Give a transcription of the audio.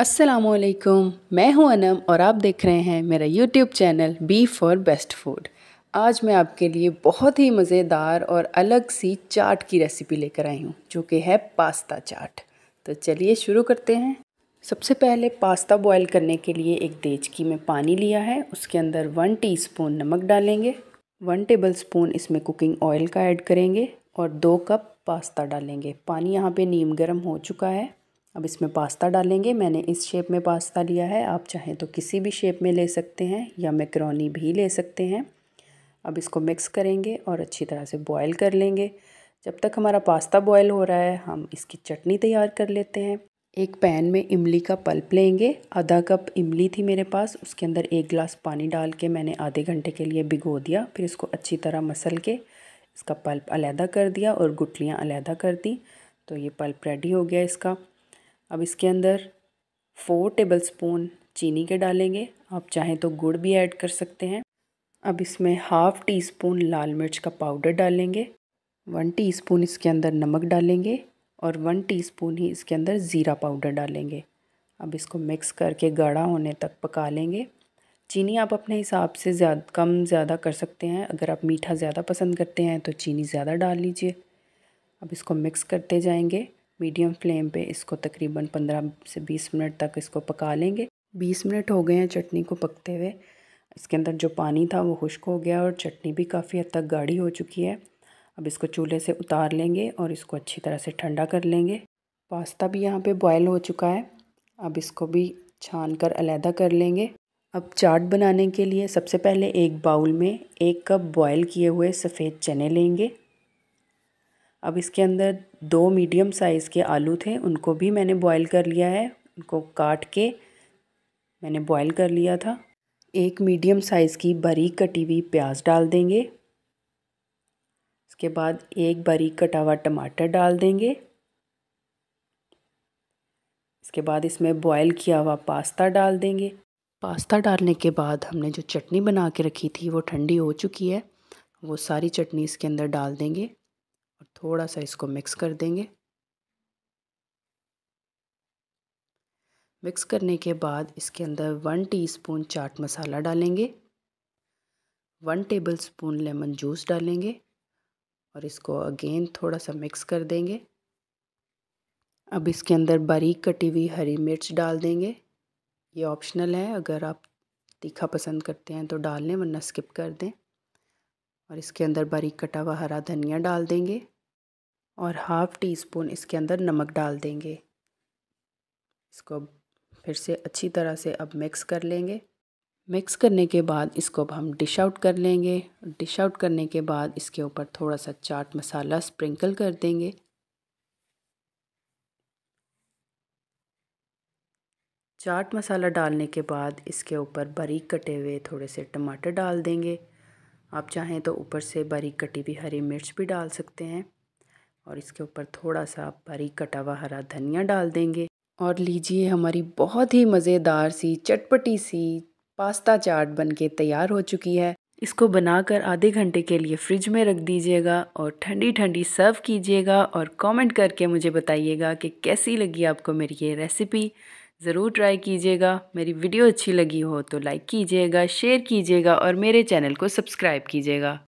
असलकुम मैं हूं अनम और आप देख रहे हैं मेरा YouTube channel B for best food आज मैं आपके लिए बहुत ही मज़ेदार और अलग सी चाट की रेसिपी लेकर आई हूं जो कि है पास्ता चाट तो चलिए शुरू करते हैं सबसे पहले पास्ता बॉईल करने के लिए एक देचकी में पानी लिया है उसके अंदर वन टीस्पून नमक डालेंगे वन टेबल स्पून इसमें कुकिंग ऑयल का ऐड करेंगे और दो कप पास्ता डालेंगे पानी यहाँ पे नीम गर्म हो चुका है अब इसमें पास्ता डालेंगे मैंने इस शेप में पास्ता लिया है आप चाहें तो किसी भी शेप में ले सकते हैं या मैक्रोनी भी ले सकते हैं अब इसको मिक्स करेंगे और अच्छी तरह से बॉयल कर लेंगे जब तक हमारा पास्ता बॉयल हो रहा है हम इसकी चटनी तैयार कर लेते हैं एक पैन में इमली का पल्प लेंगे आधा कप इमली थी मेरे पास उसके अंदर एक गिलास पानी डाल के मैंने आधे घंटे के लिए भिगो दिया फिर इसको अच्छी तरह मसल के इसका पल्प अलहदा कर दिया और गुटलियाँ अलहदा कर दी तो ये पल्प रेडी हो गया इसका अब इसके अंदर फ़ोर टेबलस्पून चीनी के डालेंगे आप चाहें तो गुड़ भी ऐड कर सकते हैं अब इसमें हाफ़ टी स्पून लाल मिर्च का पाउडर डालेंगे वन टी स्पून इसके अंदर नमक डालेंगे और वन टी स्पून ही इसके अंदर ज़ीरा पाउडर डालेंगे अब इसको मिक्स करके गाढ़ा होने तक पका लेंगे चीनी आप अपने हिसाब से ज़्यादा कम ज़्यादा कर सकते हैं अगर आप मीठा ज़्यादा पसंद करते हैं तो चीनी ज़्यादा डाल लीजिए अब इसको मिक्स करते जाएंगे मीडियम फ्लेम पे इसको तकरीबन 15 से 20 मिनट तक इसको पका लेंगे 20 मिनट हो गए हैं चटनी को पकते हुए इसके अंदर जो पानी था वो खुश्क हो गया और चटनी भी काफ़ी हद तक गाढ़ी हो चुकी है अब इसको चूल्हे से उतार लेंगे और इसको अच्छी तरह से ठंडा कर लेंगे पास्ता भी यहाँ पे बॉयल हो चुका है अब इसको भी छान कर अलहदा कर लेंगे अब चाट बनाने के लिए सबसे पहले एक बाउल में एक कप बॉयल किए हुए सफ़ेद चने लेंगे अब इसके अंदर दो मीडियम साइज़ के आलू थे उनको भी मैंने बॉईल कर लिया है उनको काट के मैंने बॉईल कर लिया था एक मीडियम साइज़ की बारीक कटी हुई प्याज डाल देंगे इसके बाद एक बारीक कटा हुआ टमाटर डाल देंगे इसके बाद इसमें बॉईल किया हुआ पास्ता डाल देंगे पास्ता डालने के बाद हमने जो चटनी बना के रखी थी वो ठंडी हो चुकी है वो सारी चटनी इसके अंदर डाल देंगे थोड़ा सा इसको मिक्स कर देंगे मिक्स करने के बाद इसके अंदर वन टीस्पून चाट मसाला डालेंगे one tablespoon lemon juice डालेंगे और इसको अगेन थोड़ा सा मिक्स कर देंगे अब इसके अंदर बारीक कटी हुई हरी मिर्च डाल देंगे ये ऑप्शनल है अगर आप तीखा पसंद करते हैं तो डाल लें वरना स्किप कर दें और इसके अंदर बारीक कटा हुआ हरा धनिया डाल देंगे और हाफ़ टी स्पून इसके अंदर नमक डाल देंगे इसको फिर से अच्छी तरह से अब मिक्स कर लेंगे मिक्स करने के बाद इसको अब हम डिश आउट कर लेंगे डिश आउट करने के बाद इसके ऊपर थोड़ा सा चाट मसाला स्प्रिंकल कर देंगे चाट मसाला डालने के बाद इसके ऊपर बारीक कटे हुए थोड़े से टमाटर डाल देंगे आप चाहें तो ऊपर से बारीक कटी हुई हरी मिर्च भी डाल सकते हैं और इसके ऊपर थोड़ा सा बारीक कटा हुआ हरा धनिया डाल देंगे और लीजिए हमारी बहुत ही मज़ेदार सी चटपटी सी पास्ता चाट बनके तैयार हो चुकी है इसको बनाकर आधे घंटे के लिए फ्रिज में रख दीजिएगा और ठंडी ठंडी सर्व कीजिएगा और कमेंट करके मुझे बताइएगा कि कैसी लगी आपको मेरी ये रेसिपी ज़रूर ट्राई कीजिएगा मेरी वीडियो अच्छी लगी हो तो लाइक कीजिएगा शेयर कीजिएगा और मेरे चैनल को सब्सक्राइब कीजिएगा